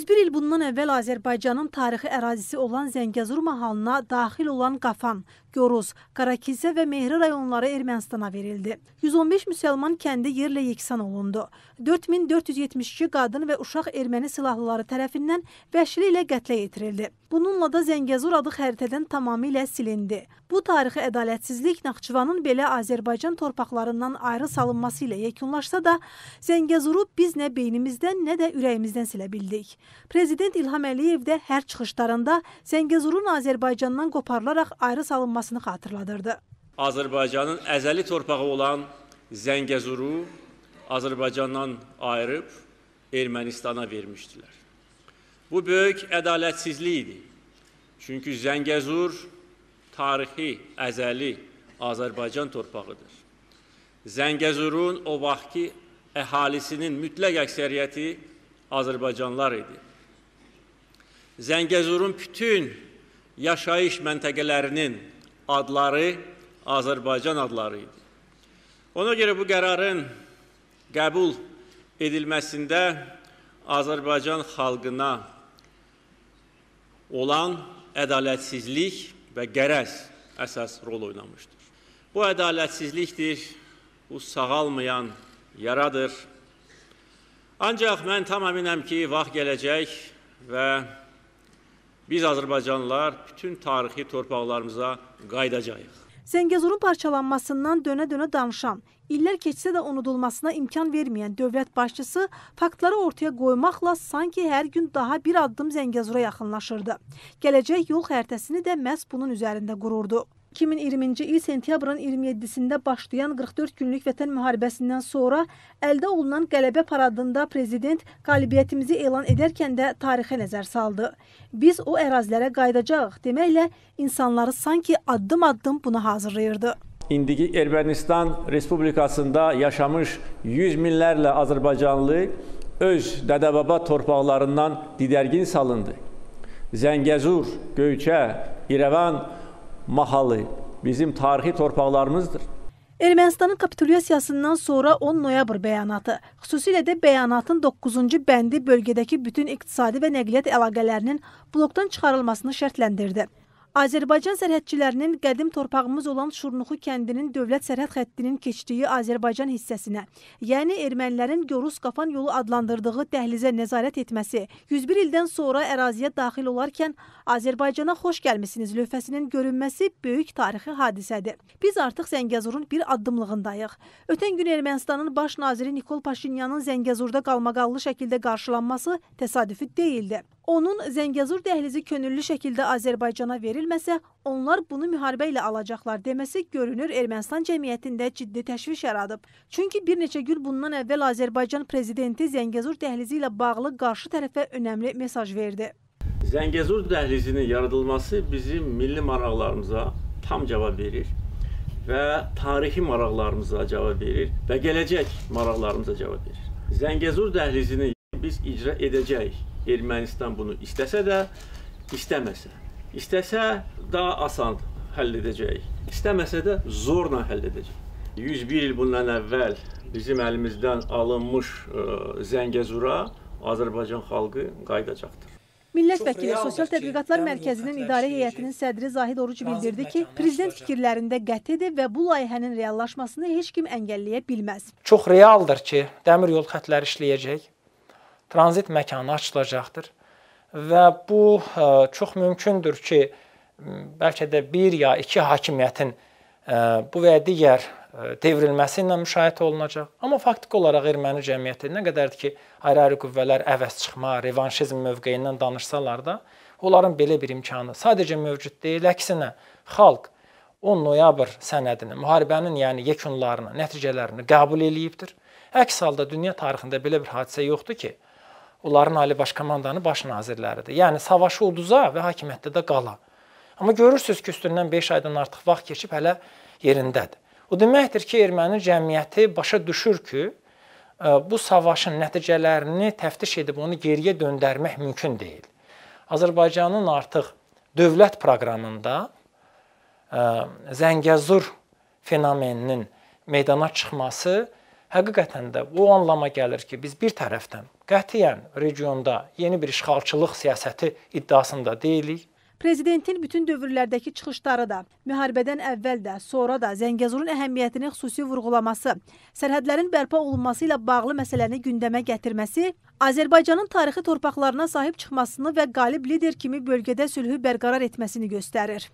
101 il bundan əvvəl Azərbaycanın tarixi ərazisi olan Zəngəzur mahalına daxil olan Qafan, Goruz, Qarakilsə və Mehri rayonları Ermənistana verildi. 115 müsəlman kəndi yerlə yeksan olundu. 4472 qadın və uşaq erməni silahlıları tərəfindən vəhşili ilə qətlə yetirildi. Bununla da Zəngəzur adı xəritədən tamamilə silindi. Bu tarixi ədalətsizlik Naxçıvanın belə Azərbaycan torpaqlarından ayrı salınması ilə yekunlaşsa da, Zəngəzuru biz nə beynimizdən, nə də ürəyimizdən silə bildik. Prezident İlham Əliyev də hər çıxışlarında Zəngəzurun Azərbaycandan qoparılaraq ayrı salınmasını xatırladırdı. Azərbaycanın əzəli torpağı olan Zəngəzuru Azərbaycandan ayırıb Ermənistana vermişdilər. Bu böyük ədalətsizlik idi. Çünki Zəngəzur tarixi, əzəli Azərbaycan torpağıdır. Zəngəzurun o vaxtki əhalisinin mütləq əksəriyyəti azərbaycanlılar idi. Zəngəzurun bütün yaşayış məntəqələrinin adları Azərbaycan adları idi. Ona görə bu qərarın qəbul edilməsində Azərbaycan xalqına olan ədalətsizlik və qərəz əsas rol oynamışdır. Bu ədalətsizlikdir, bu sağalmayan yaradır Ancaq mən tam əminəm ki, vaxt gələcək və biz Azərbaycanlılar bütün tarixi torpaqlarımıza qayıdacağıq. Zəngəzurun parçalanmasından dönə-dönə danışan, illər keçsə də unudulmasına imkan verməyən dövlət başçısı faktları ortaya qoymaqla sanki hər gün daha bir addım Zəngəzura yaxınlaşırdı. Gələcək yol xəritəsini də məhz bunun üzərində qururdu. 2020-ci il sentyabrın 27-sində başlayan 44 günlük vətən müharibəsindən sonra əldə olunan qələbə paradında prezident qalibiyyətimizi elan edərkən də tarixə nəzər saldı. Biz o ərazilərə qayıdacağıq deməklə insanları sanki addım-addım buna hazırlayırdı. İndiki Ermənistan Respublikasında yaşamış 100 minlərlə Azərbaycanlı öz dədəbaba torpaqlarından didərgin salındı. Zəngəzur, Göyçə, İrəvan, mahalı bizim tarixi torpaqlarımızdır. Ermənistanın kapitulyasiyasından sonra 10 noyabr bəyanatı, xüsusilə də bəyanatın 9-cu bəndi bölgədəki bütün iqtisadi və nəqliyyat əlaqələrinin blokdan çıxarılmasını şərtləndirdi. Azərbaycan sərhədçilərinin qədim torpağımız olan Şurnuxu kəndinin dövlət sərhəd xəttinin keçdiyi Azərbaycan hissəsinə, yəni ermənilərin Gorus-Qafan yolu adlandırdığı dəhlizə nəzarət etməsi, 101 ildən sonra əraziyə daxil olarkən Azərbaycana xoş gəlmisiniz lövhəsinin görünməsi böyük tarixi hadisədir. Biz artıq Zəngəzurun bir addımlığındayıq. Ötən gün Ermənistanın baş naziri Nikol Paşinyanın Zəngəzurda qalmaqallı şəkildə qarşılanması təsadüfi deyildi. Onun Zəngəzur dəhlizi könüllü şəkildə Azərbaycana verilməsə, onlar bunu müharibə ilə alacaqlar deməsi görünür Ermənistan cəmiyyətində ciddi təşviş yaradıb. Çünki bir neçə gün bundan əvvəl Azərbaycan prezidenti Zəngəzur dəhlizi ilə bağlı qarşı tərəfə önəmli mesaj verdi. Zəngəzur dəhlizinin yaradılması bizim milli maraqlarımıza tam cavab verir və tarixi maraqlarımıza cavab verir və gələcək maraqlarımıza cavab verir. Zəngəzur dəhlizini biz icra edəcəyik. Ermənistan bunu istəsə də, istəməsə. İstəsə daha asan həll edəcək. İstəməsə də zorla həll edəcək. 101 il bundan əvvəl bizim əlimizdən alınmış ə, e, Zəngəzura Azərbaycan xalqı qayıdacaqdır. Millət vəkili Sosial Tədqiqatlar Mərkəzinin idarə heyətinin sədri Zahid Orucu bildirdi ki, prezident fikirlərində qətidir və bu layihənin reallaşmasını heç kim əngəlləyə bilməz. Çox realdır ki, dəmir yol xətləri işləyəcək tranzit məkanı açılacaqdır. Və bu ə, e, çox mümkündür ki, bəlkə də bir ya iki hakimiyyətin ə, e, bu və ya digər e, devrilməsi ilə müşahidə olunacaq. Amma faktiki olaraq erməni cəmiyyəti nə qədər ki, ayrı-ayrı qüvvələr əvəz çıxma, revanşizm mövqeyindən danışsalar da, onların belə bir imkanı sadəcə mövcud deyil, əksinə xalq 10 noyabr sənədini, müharibənin yəni yekunlarını, nəticələrini qəbul eləyibdir. Əks halda dünya tarixində belə bir hadisə yoxdur ki, Onların Ali Baş Komandanı baş nazirləridir. Yəni savaşı uduza və hakimiyyətdə də qala. Amma görürsüz ki, üstündən 5 aydan artıq vaxt keçib hələ yerindədir. O deməkdir ki, erməni cəmiyyəti başa düşür ki, e, bu savaşın nəticələrini təftiş edib onu geriyə döndərmək mümkün deyil. Azərbaycanın artıq dövlət proqramında e, Zəngəzur fenomeninin meydana çıxması həqiqətən də o anlama gəlir ki, biz bir tərəfdən qətiyyən regionda yeni bir işğalçılıq siyasəti iddiasında deyilik. Prezidentin bütün dövrlərdəki çıxışları da, müharibədən əvvəl də, sonra da Zəngəzurun əhəmiyyətini xüsusi vurğulaması, sərhədlərin bərpa olunması ilə bağlı məsələni gündəmə gətirməsi, Azərbaycanın tarixi torpaqlarına sahib çıxmasını və qalib lider kimi bölgədə sülhü bərqərar etməsini göstərir.